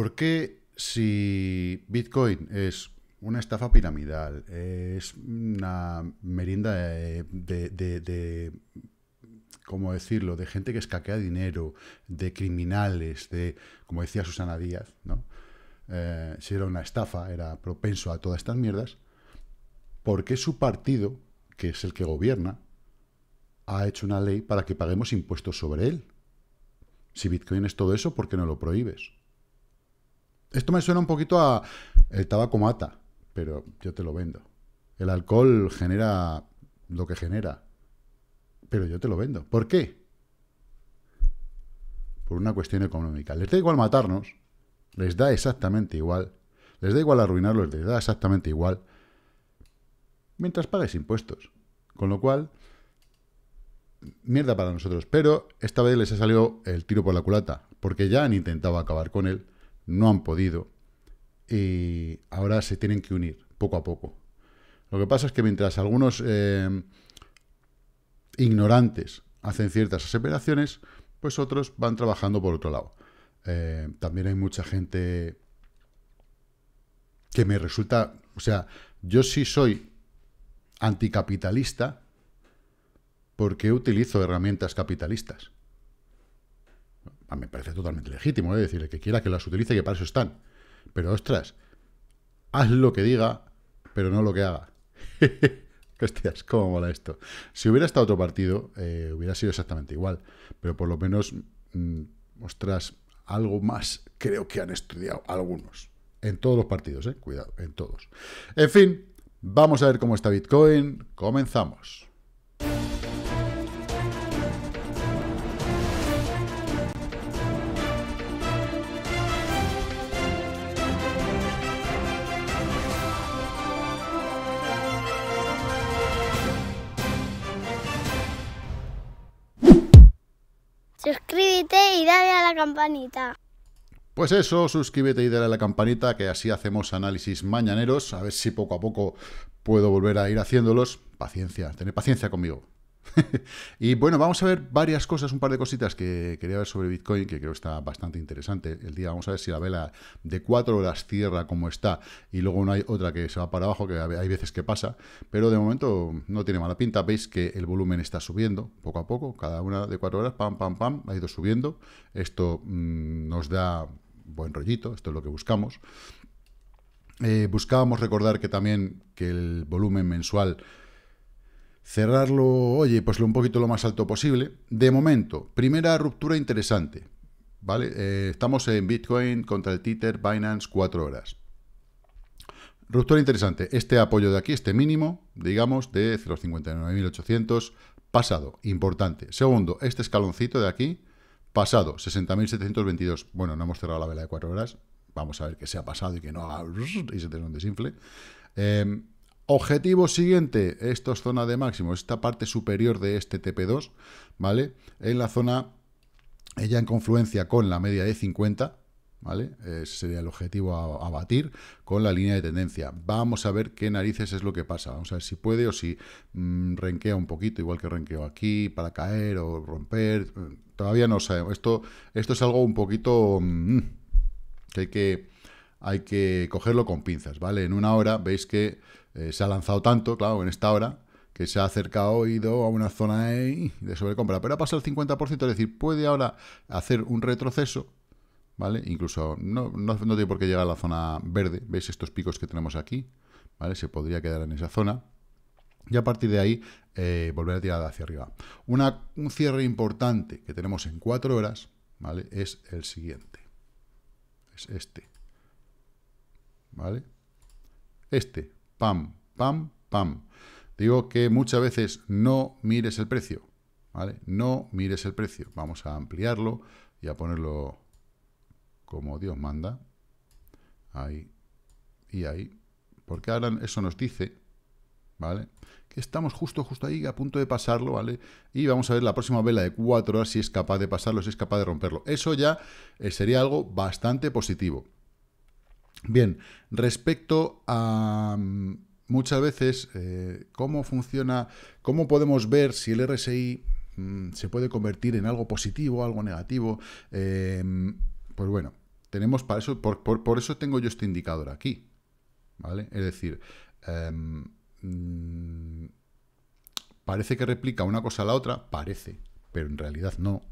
¿Por qué si Bitcoin es una estafa piramidal, es una merienda de, ¿cómo decirlo?, de gente que escaquea dinero, de criminales, de, como decía Susana Díaz, ¿no? Eh, si era una estafa, era propenso a todas estas mierdas, ¿por qué su partido, que es el que gobierna, ha hecho una ley para que paguemos impuestos sobre él? Si Bitcoin es todo eso, ¿por qué no lo prohíbes? Esto me suena un poquito a el tabaco mata, pero yo te lo vendo. El alcohol genera lo que genera, pero yo te lo vendo. ¿Por qué? Por una cuestión económica. Les da igual matarnos, les da exactamente igual, les da igual arruinarlos, les da exactamente igual, mientras pagues impuestos. Con lo cual, mierda para nosotros. Pero esta vez les ha salido el tiro por la culata, porque ya han intentado acabar con él no han podido y ahora se tienen que unir poco a poco. Lo que pasa es que mientras algunos eh, ignorantes hacen ciertas aseveraciones, pues otros van trabajando por otro lado. Eh, también hay mucha gente que me resulta, o sea, yo sí soy anticapitalista porque utilizo herramientas capitalistas. Ah, me parece totalmente legítimo, ¿eh? decirle que quiera que las utilice, que para eso están. Pero ostras, haz lo que diga, pero no lo que haga. Hostias, cómo mola esto. Si hubiera estado otro partido, eh, hubiera sido exactamente igual. Pero por lo menos, mm, ostras, algo más creo que han estudiado algunos. En todos los partidos, eh, cuidado, en todos. En fin, vamos a ver cómo está Bitcoin. Comenzamos. suscríbete y dale a la campanita. Pues eso, suscríbete y dale a la campanita, que así hacemos análisis mañaneros, a ver si poco a poco puedo volver a ir haciéndolos. Paciencia, tened paciencia conmigo. y bueno, vamos a ver varias cosas, un par de cositas que quería ver sobre Bitcoin, que creo está bastante interesante. El día, vamos a ver si la vela de 4 horas cierra como está, y luego no hay otra que se va para abajo, que hay veces que pasa, pero de momento no tiene mala pinta. Veis que el volumen está subiendo poco a poco, cada una de cuatro horas, pam, pam, pam, ha ido subiendo. Esto mm, nos da buen rollito, esto es lo que buscamos. Eh, buscábamos recordar que también que el volumen mensual cerrarlo, oye, pues un poquito lo más alto posible. De momento, primera ruptura interesante, ¿vale? Eh, estamos en Bitcoin contra el Tether, Binance, 4 horas. Ruptura interesante, este apoyo de aquí, este mínimo, digamos, de 0,59.800, pasado, importante. Segundo, este escaloncito de aquí, pasado, 60.722. Bueno, no hemos cerrado la vela de 4 horas, vamos a ver que ha pasado y que no haga y se te desinfle. Objetivo siguiente, esto es zona de máximo, esta parte superior de este TP2, ¿vale? En la zona, ella eh, en confluencia con la media de 50, ¿vale? Ese sería el objetivo a, batir con la línea de tendencia. Vamos a ver qué narices es lo que pasa. Vamos a ver si puede o si mm, renquea un poquito, igual que renqueo aquí, para caer o romper. Todavía no sabemos. Esto, esto es algo un poquito mm, hay que... Hay que cogerlo con pinzas, ¿vale? En una hora veis que eh, se ha lanzado tanto, claro, en esta hora, que se ha acercado, ido a una zona de sobrecompra, pero ha pasado el 50%, es decir, puede ahora hacer un retroceso, ¿vale? Incluso no, no, no tiene por qué llegar a la zona verde, ¿veis estos picos que tenemos aquí? ¿Vale? Se podría quedar en esa zona. Y a partir de ahí, eh, volver a tirar hacia arriba. Una, un cierre importante que tenemos en 4 horas, ¿vale? Es el siguiente. Es este. ¿Vale? Este pam, pam, pam. Digo que muchas veces no mires el precio, ¿vale? No mires el precio. Vamos a ampliarlo y a ponerlo como Dios manda. Ahí y ahí. Porque ahora eso nos dice, ¿vale? Que estamos justo, justo ahí, a punto de pasarlo, ¿vale? Y vamos a ver la próxima vela de cuatro horas si es capaz de pasarlo, si es capaz de romperlo. Eso ya eh, sería algo bastante positivo. Bien, respecto a mm, muchas veces eh, cómo funciona, cómo podemos ver si el RSI mm, se puede convertir en algo positivo, algo negativo, em, pues bueno, tenemos para eso, por, eso tengo yo este indicador aquí, ¿vale? Es decir, em, mm, parece que replica una cosa a la otra, parece, pero en realidad no,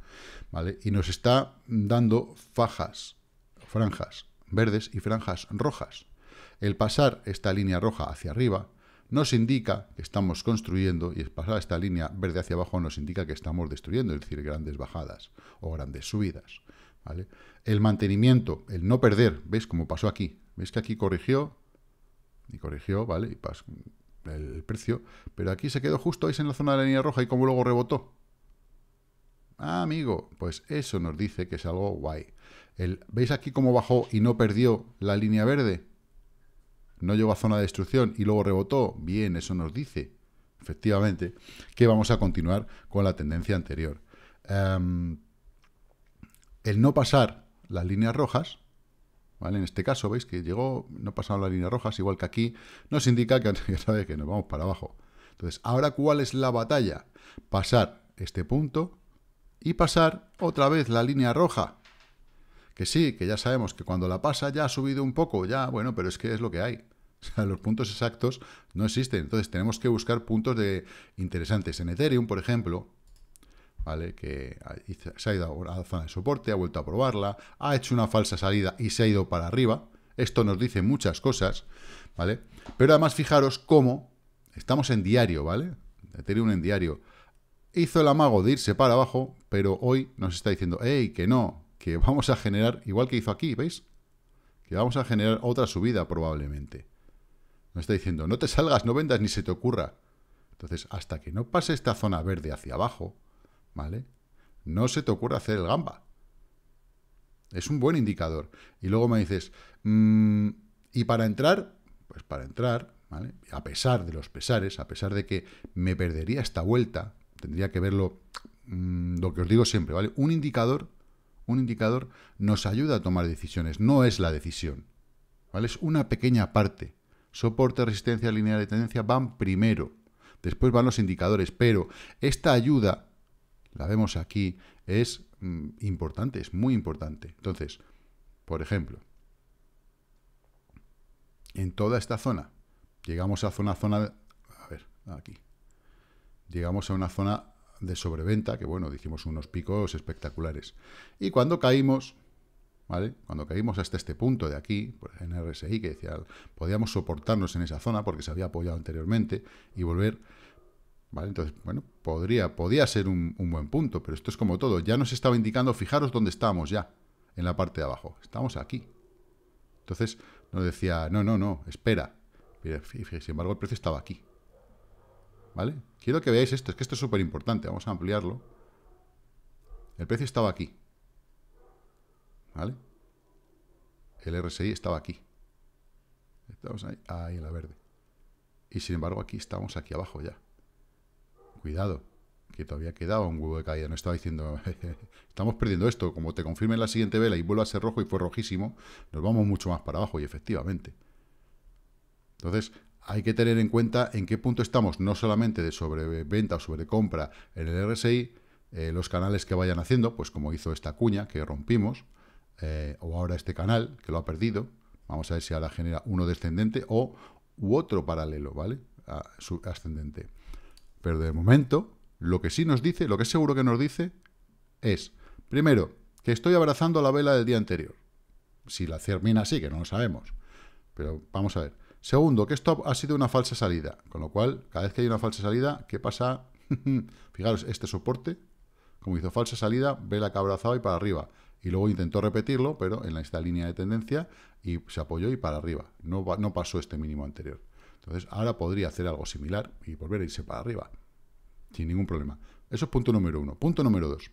¿vale? Y nos está dando fajas, franjas, verdes y franjas rojas. El pasar esta línea roja hacia arriba nos indica que estamos construyendo y el pasar esta línea verde hacia abajo nos indica que estamos destruyendo, es decir, grandes bajadas o grandes subidas. El mantenimiento, el no perder, ¿veis cómo pasó aquí? ¿Veis que aquí corrigió? Y corrigió, ¿vale? Y el precio, pero aquí se quedó justo, ahí en la zona de la línea roja y como luego rebotó. Ah, amigo, pues eso nos dice que es algo guay. El, ¿Veis aquí cómo bajó y no perdió la línea verde? No llegó a zona de destrucción y luego rebotó. Bien, eso nos dice, efectivamente, que vamos a continuar con la tendencia anterior. Em, el no pasar las líneas rojas, ¿vale? En este caso, veis que llegó, no pasaron las líneas rojas, igual que aquí, nos indica que, que nos vamos para abajo. Entonces, ¿ahora cuál es la batalla? Pasar este punto y pasar otra vez la línea roja. Que sí, que ya sabemos que cuando la pasa ya ha subido un poco, ya, bueno, pero es que es lo que hay. los puntos exactos no existen. Entonces tenemos que buscar puntos de interesantes. En Ethereum, por ejemplo, ¿vale? Que se ha ido a la zona de soporte, ha vuelto a probarla, ha hecho una falsa salida y se ha ido para arriba. Esto nos dice muchas cosas, ¿vale? Pero además fijaros cómo estamos en diario, ¿vale? Ethereum en diario hizo el amago de irse para abajo, pero hoy nos está diciendo, hey, que no, que vamos a generar, igual que hizo aquí, ¿veis? Que vamos a generar otra subida probablemente. Nos está diciendo, no te salgas, no vendas, ni se te ocurra. Entonces, hasta que no pase esta zona verde hacia abajo, ¿vale? No se te ocurra hacer el gamba. Es un buen indicador. Y luego me dices, mm, ¿y para entrar? Pues para entrar, ¿vale? A pesar de los pesares, a pesar de que me perdería esta vuelta, tendría que verlo, mm, lo que os digo siempre, ¿vale? Un indicador, un indicador nos ayuda a tomar decisiones, no es la decisión, ¿vale? Es una pequeña parte. Soporte, resistencia, lineal de tendencia van primero, después van los indicadores, pero esta ayuda, la vemos aquí, es mm, importante, es muy importante. Entonces, por ejemplo, en toda esta zona, llegamos a zona, zona, a ver, aquí, llegamos a una zona de sobreventa, que bueno, hicimos unos picos espectaculares. Y cuando caímos, ¿vale? Cuando caímos hasta este punto de aquí, pues, en RSI, que decía, podíamos soportarnos en esa zona porque se había apoyado anteriormente y volver, ¿vale? Entonces, bueno, podría, podía ser un, buen punto, pero esto es como todo, ya nos estaba indicando, fijaros dónde estábamos ya, en la parte de abajo, estamos aquí. Entonces nos decía, no, no, no, espera. Y, sin embargo, el precio estaba aquí. ¿vale? Quiero que veáis esto, es que esto es súper importante, vamos a ampliarlo. El precio estaba aquí, ¿vale? El RSI estaba aquí. Estamos ahí, en la verde. Y sin embargo aquí estamos aquí abajo ya. Cuidado, que todavía quedaba un huevo de caída. No estaba diciendo, estamos perdiendo esto. Como te en la siguiente vela y vuelva a ser rojo y fue rojísimo, nos vamos mucho más para abajo y efectivamente. Entonces, hay que tener en cuenta en qué punto estamos, no solamente de sobreventa o sobrecompra en el RSI, eh, los canales que vayan haciendo, pues como hizo esta cuña que rompimos, eh, o ahora este canal que lo ha perdido, vamos a ver si ahora genera uno descendente o u otro paralelo, ¿vale? A, ascendente. Pero de momento, lo que sí nos dice, lo que es seguro que nos dice, es, primero, que estoy abrazando la vela del día anterior. Si la termina sí, que no lo sabemos. Pero vamos a ver. Segundo, que esto ha sido una falsa salida, con lo cual, cada vez que hay una falsa salida, ¿qué pasa? Fijaros, este soporte, como hizo falsa salida, vela la cabrazada y para arriba. Y luego intentó repetirlo, pero en esta línea de tendencia, y se apoyó y para arriba. No, no pasó este mínimo anterior. Entonces, ahora podría hacer algo similar y volver a irse para arriba, sin ningún problema. Eso es punto número uno. Punto número dos.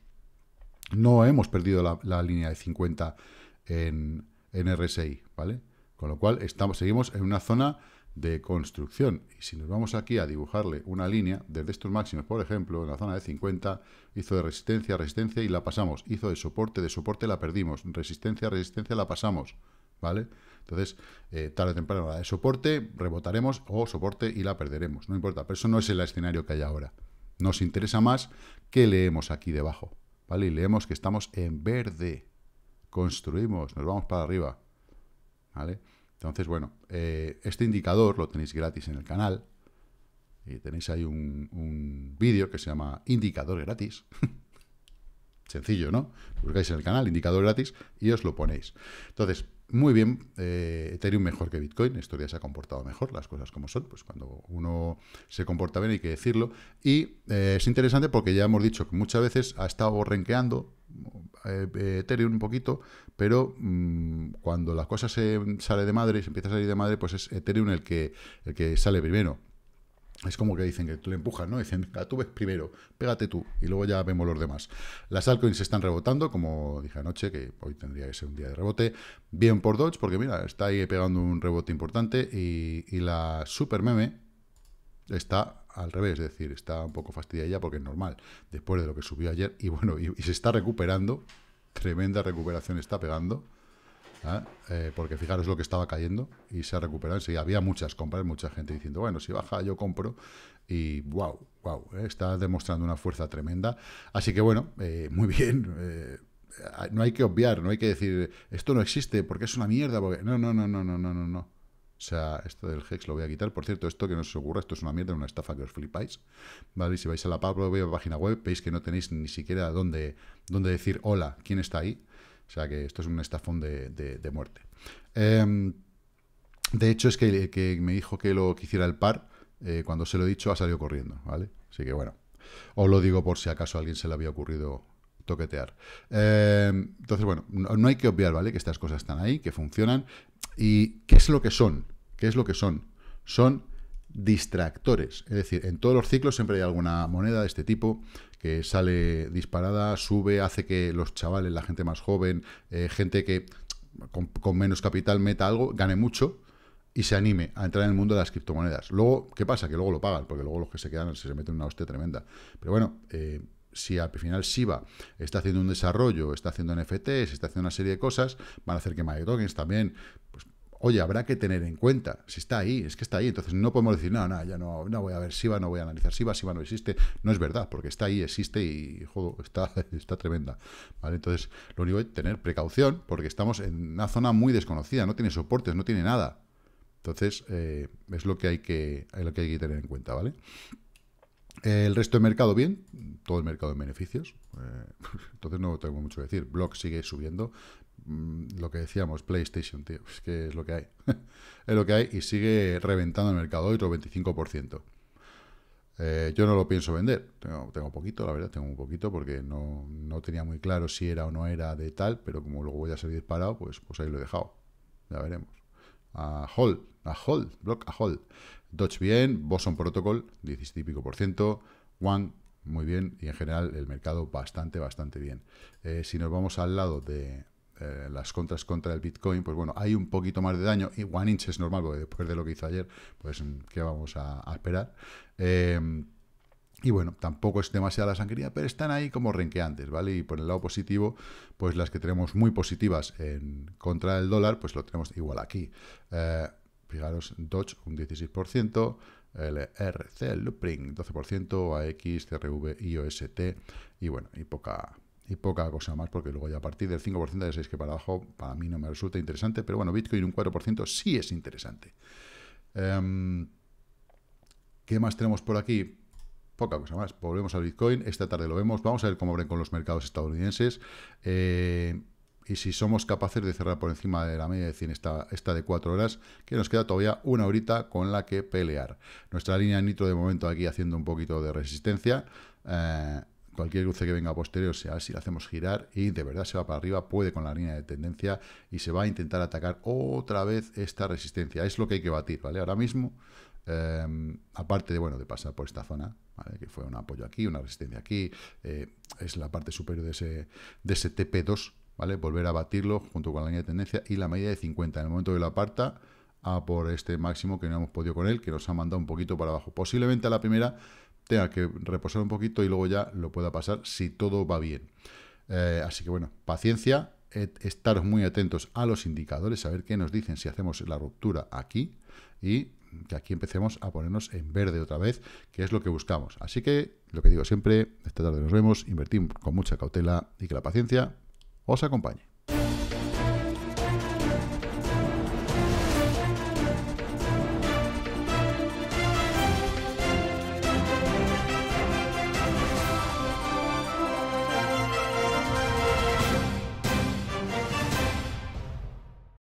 No hemos perdido la, línea de 50 en, en RSI, ¿vale? Con lo cual estamos, seguimos en una zona de construcción. Y si nos vamos aquí a dibujarle una línea, desde estos máximos, por ejemplo, en la zona de 50, hizo de resistencia, resistencia y la pasamos. Hizo de soporte, de soporte la perdimos. Resistencia, resistencia la pasamos. ¿Vale? Entonces, eh, tarde o temprano la de soporte, rebotaremos o soporte y la perderemos. No importa, pero eso no es el escenario que hay ahora. Nos interesa más qué leemos aquí debajo. ¿Vale? Y leemos que estamos en verde. Construimos, nos vamos para arriba. Entonces, bueno, eh, este indicador lo tenéis gratis en el canal. Y tenéis ahí un, vídeo que se llama Indicador gratis. Sencillo, ¿no? Buscáis en el canal Indicador gratis y os lo ponéis. Entonces, muy bien, eh, Ethereum mejor que Bitcoin, esto ya se ha comportado mejor, las cosas como son, pues cuando uno se comporta bien hay que decirlo. Y eh, es interesante porque ya hemos dicho que muchas veces ha estado renqueando eh, eh, Ethereum un poquito, pero mm, cuando las cosas se sale de madre, se empieza a salir de madre, pues es Ethereum el que, el que sale primero. Es como que dicen que tú le empujas, ¿no? Dicen, ah, tú ves primero, pégate tú, y luego ya vemos los demás. Las altcoins están rebotando, como dije anoche, que hoy tendría que ser un día de rebote. Bien por Dodge, porque mira, está ahí pegando un rebote importante, y, y la super meme está al revés, es decir, está un poco fastidiada ya porque es normal, después de lo que subió ayer, y bueno, y, se está recuperando, tremenda recuperación está pegando, ¿ah? eh, porque fijaros lo que estaba cayendo y se ha recuperado sí Había muchas compras, mucha gente diciendo, bueno, si baja yo compro y wow, wow, ¿eh? está demostrando una fuerza tremenda. Así que bueno, eh, muy bien. no hay que obviar, no hay que decir, esto no existe porque es una mierda, porque no, no, no, no, no, no. no. O sea, esto del Hex lo voy a quitar. Por cierto, esto que no os ocurra, esto es una mierda, una estafa que os flipáis. ¿Vale? si vais a la página web, veis que no tenéis ni siquiera dónde, dónde decir hola, quién está ahí. O sea que esto es un estafón de, muerte. Em, de hecho, es que, que, me dijo que lo quisiera el par, eh, cuando se lo he dicho, ha salido corriendo, ¿vale? Así que bueno, os lo digo por si acaso a alguien se le había ocurrido toquetear. Em, entonces, bueno, no, no, hay que obviar, ¿vale? Que estas cosas están ahí, que funcionan. ¿Y qué es lo que son? ¿Qué es lo que son? Son distractores. Es decir, en todos los ciclos siempre hay alguna moneda de este tipo que sale disparada, sube, hace que los chavales, la gente más joven, eh, gente que con, menos capital meta algo, gane mucho y se anime a entrar en el mundo de las criptomonedas. Luego, ¿qué pasa? Que luego lo pagan, porque luego los que se quedan se meten una hostia tremenda. Pero bueno, eh, si al final Shiba está haciendo un desarrollo, está haciendo NFTs, está haciendo una serie de cosas, van a hacer que MyTokens también pues, Oye, habrá que tener en cuenta, si está ahí, es que está ahí, entonces no podemos decir, no, no, ya no, no voy a ver va, no voy a analizar si SIVA no existe, no es verdad, porque está ahí, existe y, joder, está, está tremenda, ¿vale? Entonces, lo único es tener precaución, porque estamos en una zona muy desconocida, no tiene soportes, no tiene nada, entonces, eh, es lo que, hay que, lo que hay que tener en cuenta, ¿vale? El resto del mercado, bien, todo el mercado en beneficios, eh, entonces no tengo mucho que decir. Block sigue subiendo, Mm, lo que decíamos, PlayStation, tío, es que es lo que hay. es lo que hay y sigue reventando el mercado otro 25%. Eh, yo no lo pienso vender, tengo, poquito, la verdad, tengo un poquito porque no, tenía muy claro si era o no era de tal, pero como luego voy a salir disparado, pues, pues ahí lo he dejado. Ya veremos. A Hold, a Hold, Block a Hold, Dodge bien, Boson Protocol, 17 y pico por ciento. One, muy bien, y en general el mercado bastante, bastante bien. Eh, si nos vamos al lado de, eh, las contras contra el Bitcoin, pues bueno, hay un poquito más de daño. Y One Inch es normal, porque después de lo que hizo ayer, pues mm, qué vamos a, esperar. Em, y bueno, tampoco es demasiada la sangría, pero están ahí como renqueantes, ¿vale? Y por el lado positivo, pues las que tenemos muy positivas en contra del dólar, pues lo tenemos igual aquí. Eh, fijaros, Dodge un 16%, el RC, el 12%, AX, CRV, IOST, y bueno, y poca, y poca cosa más, porque luego ya a partir del 5% de 6 que para abajo, para mí no me resulta interesante, pero bueno, Bitcoin un 4% sí es interesante. Em, ¿Qué más tenemos por aquí? Poca cosa más. Volvemos al Bitcoin. Esta tarde lo vemos. Vamos a ver cómo ven con los mercados estadounidenses. Eh, y si somos capaces de cerrar por encima de la media de 100 esta, de 4 horas, que nos queda todavía una horita con la que pelear. Nuestra línea nitro de momento aquí haciendo un poquito de resistencia. Eh, cualquier cruce que venga posterior, sea si la hacemos girar y de verdad se va para arriba, puede con la línea de tendencia y se va a intentar atacar otra vez esta resistencia. Es lo que hay que batir, ¿vale? Ahora mismo, eh, aparte de, bueno, de pasar por esta zona, que fue un apoyo aquí, una resistencia aquí, eh, es la parte superior de ese, de ese TP2, ¿vale? Volver a batirlo junto con la línea de tendencia y la media de 50. En el momento que lo aparta, a por este máximo que no hemos podido con él, que nos ha mandado un poquito para abajo. Posiblemente a la primera tenga que reposar un poquito y luego ya lo pueda pasar si todo va bien. Eh, así que bueno, paciencia, estar muy atentos a los indicadores, a ver qué nos dicen si hacemos la ruptura aquí y que aquí empecemos a ponernos en verde otra vez, que es lo que buscamos. Así que, lo que digo siempre, esta tarde nos vemos, invertimos con mucha cautela y que la paciencia os acompañe.